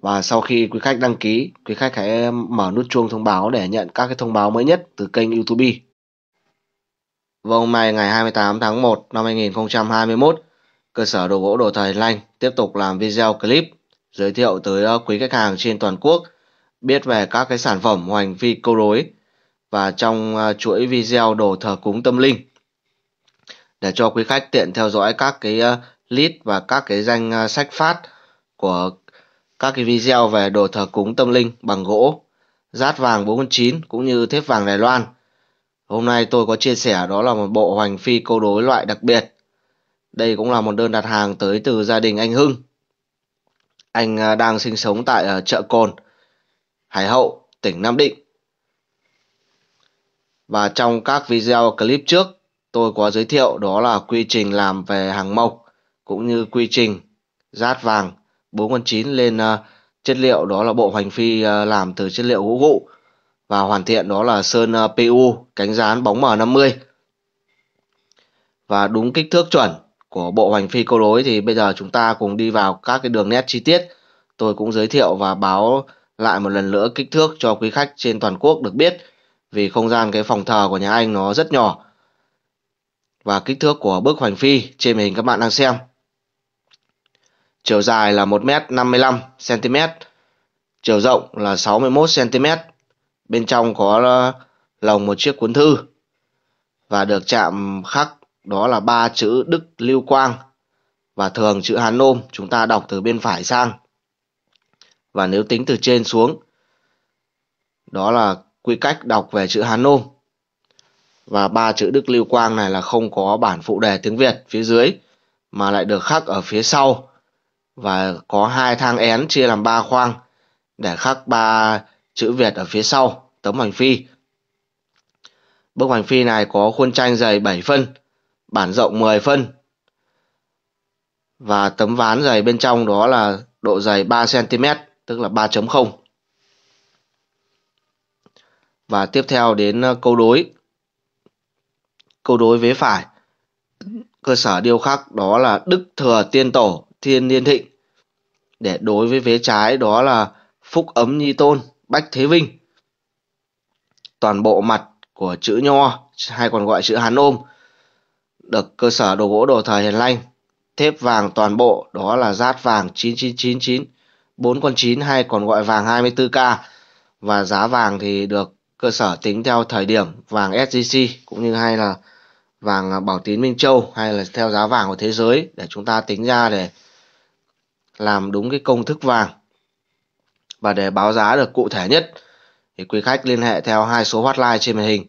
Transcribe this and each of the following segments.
Và sau khi quý khách đăng ký, quý khách hãy mở nút chuông thông báo để nhận các cái thông báo mới nhất từ kênh YouTube. Vào hôm nay ngày 28 tháng 1 năm 2021, cơ sở đồ gỗ đồ thời Lanh tiếp tục làm video clip giới thiệu tới ờ, quý khách hàng trên toàn quốc biết về các cái sản phẩm hoành phi câu đối và trong ờ, chuỗi video đồ thờ cúng tâm linh để cho quý khách tiện theo dõi các cái ờ, list và các cái danh sách phát của các cái video về đồ thờ cúng tâm linh bằng gỗ, rát vàng 49 cũng như thép vàng Đài Loan. Hôm nay tôi có chia sẻ đó là một bộ hoành phi câu đối loại đặc biệt. Đây cũng là một đơn đặt hàng tới từ gia đình anh Hưng. Anh à, đang sinh sống tại à, chợ Cồn, Hải Hậu, tỉnh Nam Định. Và trong các video clip trước, tôi có giới thiệu đó là quy trình làm về hàng mộc cũng như quy trình rát vàng 4 con 9 lên à, chất liệu đó là bộ hoành phi à, làm từ chất liệu gỗ gụ và hoàn thiện đó là sơn à, ờ, PU cánh dán bóng M50 và đúng kích thước chuẩn của bộ hoành phi câu đối thì bây giờ chúng ta cùng đi vào các cái đường nét chi tiết tôi cũng giới thiệu và báo lại một lần nữa kích thước cho quý khách trên toàn quốc được biết vì không gian cái phòng thờ của nhà anh nó rất nhỏ và kích thước của bức hoành phi trên màn hình các bạn đang xem chiều dài là 1m55cm, chiều rộng là 61cm. Bên trong có ờ, lồng một chiếc cuốn thư và được chạm khắc đó là ba chữ Đức Lưu Quang và thường chữ Hán Nôm chúng ta đọc từ bên phải sang. Và nếu tính từ trên xuống đó là quy cách đọc về chữ Hán Nôm. Và ba chữ Đức Lưu Quang này là không có bản phụ đề tiếng Việt phía dưới mà lại được khắc ở phía sau và có hai thang én chia làm ba khoang để khắc ba chữ Việt ở phía sau tấm hoành phi. Bức hoành phi này có khuôn tranh dày 7 phân, bản rộng 10 phân và tấm ván dày bên trong đó là độ dày 3 cm, tức là 3.0. Và tiếp theo đến ờ, câu đối. Câu đối vế phải. Cơ sở điêu khắc đó là Đức Thừa Tiên Tổ Thiên Niên Thịnh. Để đối với vế trái đó là Phúc Ấm Nhi Tôn, Bách Thế Vinh. Toàn bộ mặt của chữ Nho hay còn gọi chữ Hán Ôm được cơ sở đồ gỗ đồ thời hiền lanh thép vàng toàn bộ đó là giát vàng 9999 4 con 9 hay còn gọi vàng 24k và giá vàng thì được cơ sở tính theo thời điểm vàng SJC cũng như hay là vàng Bảo Tín Minh Châu hay là theo giá vàng của thế giới để chúng ta tính ra để làm đúng cái công thức vàng. Và để báo giá được cụ thể nhất thì quý khách liên hệ theo hai số hotline trên màn hình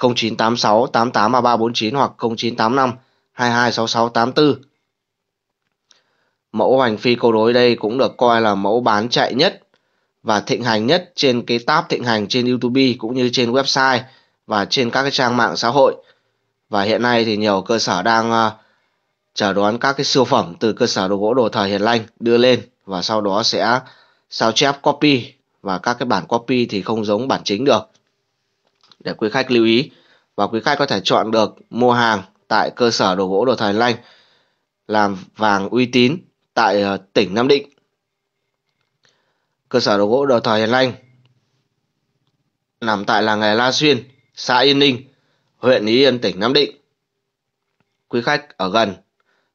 0986 883349 hoặc 0985 226684. Mẫu hoành phi câu đối đây cũng được coi là mẫu bán chạy nhất và thịnh hành nhất trên cái tab thịnh hành trên YouTube cũng như trên website và trên các cái trang mạng xã hội. Và hiện nay thì nhiều cơ sở đang uh, chở đón các cái siêu phẩm từ cơ sở đồ gỗ đồ thờ Hiền Lanh đưa lên và sau đó sẽ sao chép copy và các cái bản copy thì không giống bản chính được để quý khách lưu ý và quý khách có thể chọn được mua hàng tại cơ sở đồ gỗ đồ thờ Hiền Lanh làm vàng uy tín tại ờ, tỉnh Nam Định cơ sở đồ gỗ đồ thờ Hiền Lanh nằm tại làng nghề La Xuyên xã Yên Ninh huyện Ý Yên tỉnh Nam Định quý khách ở gần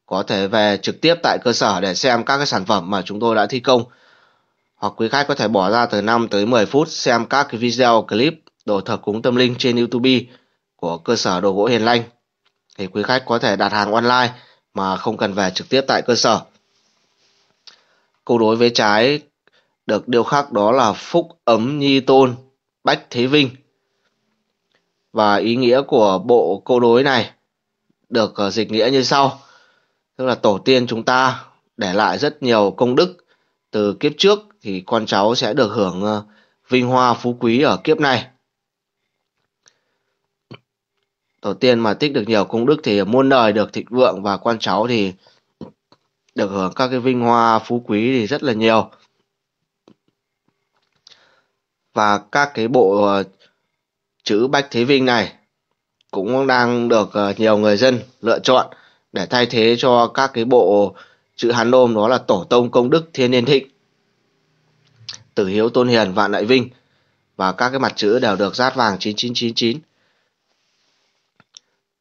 có thể về trực tiếp tại cơ sở để xem các cái sản phẩm mà chúng tôi đã thi công hoặc quý khách có thể bỏ ra từ 5 tới 10 phút xem các cái video clip đồ thờ cúng tâm linh trên YouTube của cơ sở đồ gỗ Hiền Lanh thì quý khách có thể đặt hàng online mà không cần về trực tiếp tại cơ sở. Câu đối với trái được điêu khắc đó là Phúc Ấm Nhi Tôn Bách Thế Vinh. Và ý nghĩa của bộ câu đối này được ờ, dịch nghĩa như sau tức là tổ tiên chúng ta để lại rất nhiều công đức từ kiếp trước thì con cháu sẽ được hưởng ờ, vinh hoa phú quý ở kiếp này tổ tiên mà tích được nhiều công đức thì muôn đời được thịnh vượng và con cháu thì được hưởng các cái vinh hoa phú quý thì rất là nhiều và các cái bộ ờ, chữ bách thế vinh này cũng đang được ờ, nhiều người dân lựa chọn để thay thế cho các cái bộ chữ Hán Nôm đó là Tổ Tông Công Đức Thiên Niên Thịnh, Tử Hiếu Tôn Hiền Vạn Đại Vinh và các cái mặt chữ đều được rát vàng 9999.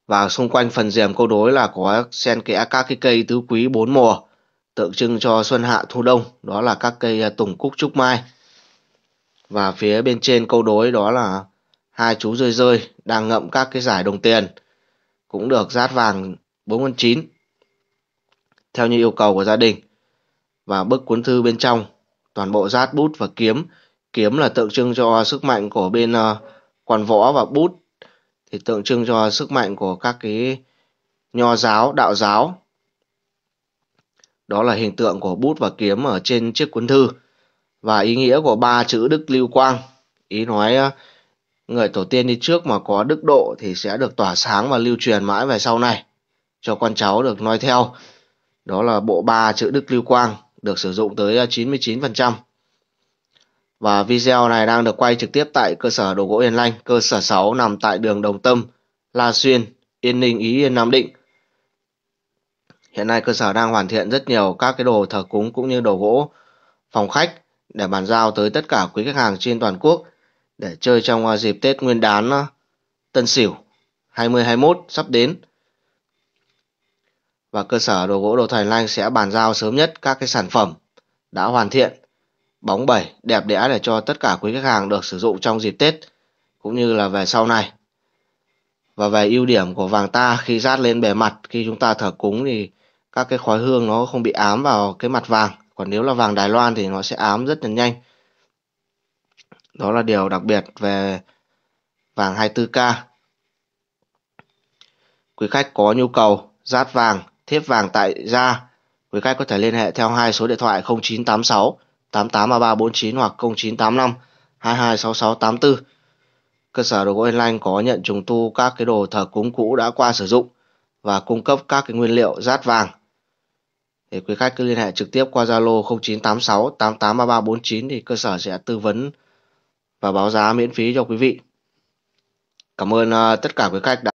Và xung quanh phần diềm câu đối là có xen kẽ các cái cây tứ quý bốn mùa tượng trưng cho xuân hạ thu đông, đó là các cây à, tùng cúc trúc mai. Và phía bên trên câu đối đó là hai chú rơi rơi đang ngậm các cái giải đồng tiền cũng được rát vàng 49 theo như yêu cầu của gia đình. Và bức cuốn thư bên trong, toàn bộ rát bút và kiếm. Kiếm là tượng trưng cho sức mạnh của bên uh, quan võ và bút thì tượng trưng cho sức mạnh của các cái nho giáo, đạo giáo. Đó là hình tượng của bút và kiếm ở trên chiếc cuốn thư. Và ý nghĩa của ba chữ Đức Lưu Quang, ý nói ờ, người tổ tiên đi trước mà có đức độ thì sẽ được tỏa sáng và lưu truyền mãi về sau này cho con cháu được noi theo đó là bộ ba chữ Đức Lưu Quang được sử dụng tới 99%. À, Và video này đang được quay trực tiếp tại cơ sở đồ gỗ Yên Lanh, cơ sở 6 nằm tại đường Đồng Tâm, La Xuyên, Yên Ninh, Ý Yên, Nam Định. Hiện nay cơ sở đang hoàn thiện rất nhiều các cái đồ thờ cúng cũng như đồ gỗ phòng khách để bàn giao tới tất cả quý khách hàng trên toàn quốc để chơi trong à, dịp Tết Nguyên đán à, Tân Sửu 2021 sắp đến và cơ sở đồ gỗ đồ thành lanh sẽ bàn giao sớm nhất các cái sản phẩm đã hoàn thiện bóng bẩy đẹp đẽ để cho tất cả quý khách hàng được sử dụng trong dịp Tết cũng như là về sau này. Và về ưu điểm của vàng ta khi rát lên bề mặt khi chúng ta thờ cúng thì các cái khói hương nó không bị ám vào cái mặt vàng. Còn nếu là vàng Đài Loan thì nó sẽ ám rất là nhanh. Đó là điều đặc biệt về vàng 24K. Quý khách có nhu cầu rát vàng Thiếp vàng tại gia. Quý khách có thể liên hệ theo hai số điện thoại 0986 883349 hoặc 0985 226684. Cơ sở đồ gỗ Yên Lanh có nhận trùng tu các cái đồ thờ cúng cũ đã qua sử dụng và cung cấp các cái nguyên liệu rát vàng. Thì quý khách cứ liên hệ trực tiếp qua Zalo 0986 883349 thì cơ sở sẽ tư vấn và báo giá miễn phí cho quý vị. Cảm ơn ờ, tất cả quý khách đã